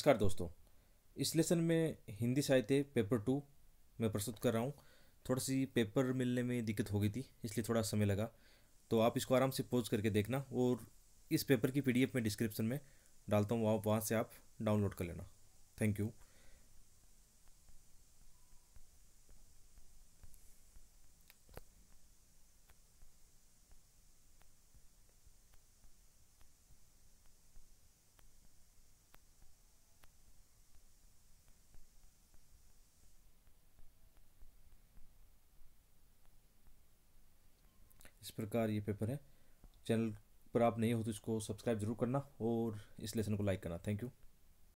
नमस्कार दोस्तों इस लेसन में हिंदी साहित्य पेपर टू मैं प्रस्तुत कर रहा हूँ थोड़ा सी पेपर मिलने में दिक्कत हो गई थी इसलिए थोड़ा समय लगा तो आप इसको आराम से पोज करके देखना और इस पेपर की पीडीएफ में डिस्क्रिप्शन में डालता हूँ आप वहाँ से आप डाउनलोड कर लेना थैंक यू इस प्रकार ये पेपर है चैनल पर आप नहीं हो तो इसको सब्सक्राइब जरूर करना और इस लेसन को लाइक करना थैंक यू